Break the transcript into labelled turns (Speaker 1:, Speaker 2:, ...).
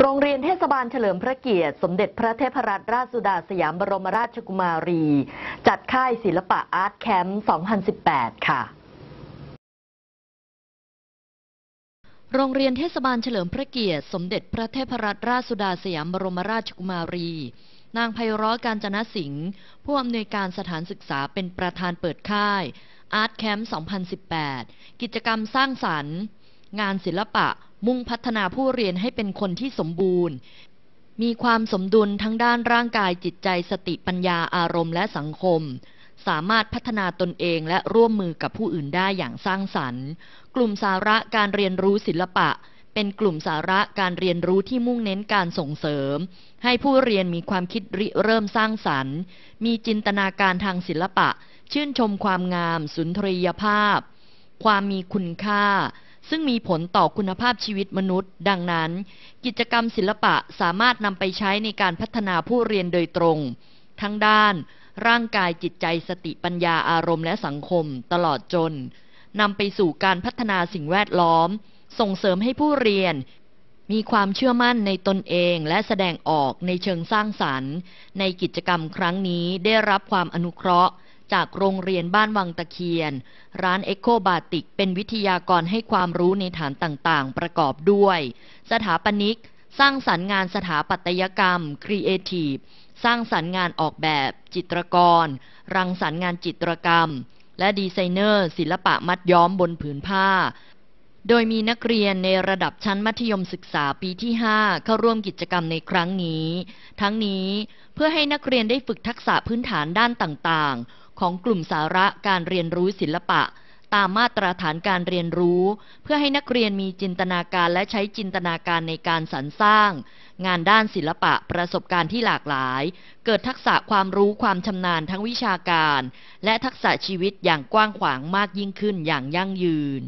Speaker 1: โรงเรียนเทศบาลเฉลิมพระเกียรติ สมเด็จพระเทพรัตนราชสุดาสยามบรมราชกุมารี จัดค่ายศิลปะอาร์ตแคมป์ 2018 ค่ะ โรงเรียนเทศบาลเฉลิมพระเกียรติ สมเด็จพระเทพรัตนราชสุดาสยามบรมราชกุมารี นางไพร้อการจนะสิงห์ผู้อำนวยการสถานศึกษาเป็นประธานเปิดค่ายอาร์ตแคมป์ 2018 กิจกรรมสร้างสรรค์ งานศิลปะมุ่งพัฒนาผู้เรียนให้เป็นคนที่สมบูรณ์ มีความสมดุลทั้งด้านร่างกายจิตใจสติปัญญาอารมณ์และสังคม สามารถพัฒนาตนเองและร่วมมือกับผู้อื่นได้อย่างสร้างสรรค์ กลุ่มสาระการเรียนรู้ศิลปะ เป็นกลุ่มสาระการเรียนรู้ที่มุ่งเน้นการส่งเสริม ให้ผู้เรียนมีความคิดริเริ่มสร้างสรรค์ มีจินตนาการทางศิลปะ ชื่นชมความงามสุนทรียภาพ ความมีคุณค่าซึ่งมีผลต่อคุณภาพชีวิตมนุษย์ ดังนั้น กิจกรรมศิลปะสามารถนำไปใช้ในการพัฒนาผู้เรียนโดยตรง ทั้งด้านร่างกายจิตใจสติปัญญาอารมณ์และสังคมตลอดจนนำไปสู่การพัฒนาสิ่งแวดล้อม ส่งเสริมให้ผู้เรียน มีความเชื่อมั่นในตนเองและแสดงออกในเชิงสร้างสรรค์ ในกิจกรรมครั้งนี้ได้รับความอนุเคราะห์จากโรงเรียนบ้านวังตะเคียน ร้านเอ็กโคบาติกเป็นวิทยากรให้ความรู้ในฐานต่างๆ ประกอบด้วย สถาปนิก สร้างสรรค์งานสถาปัตยกรรม ครีเอทีฟสร้างสรรค์งานออกแบบจิตรกร รังสรรค์งานจิตรกรรม และดีไซเนอร์ศิลปะมัดย้อมบนผืนผ้า โดยมีนักเรียนในระดับชั้นมัธยมศึกษาปีที่ 5 เข้าร่วมกิจกรรมในครั้งนี้ ทั้งนี้เพื่อให้นักเรียนได้ฝึกทักษะพื้นฐานด้านต่างๆของกลุ่มสาระการเรียนรู้ศิลปะ ตามมาตรฐานการเรียนรู้ เพื่อให้นักเรียนมีจินตนาการและใช้จินตนาการในการสรรสร้าง งานด้านศิลปะประสบการณ์ที่หลากหลาย เกิดทักษะความรู้ความชำนาญทั้งวิชาการ และทักษะชีวิตอย่างกว้างขวางมากยิ่งขึ้นอย่างยั่งยืน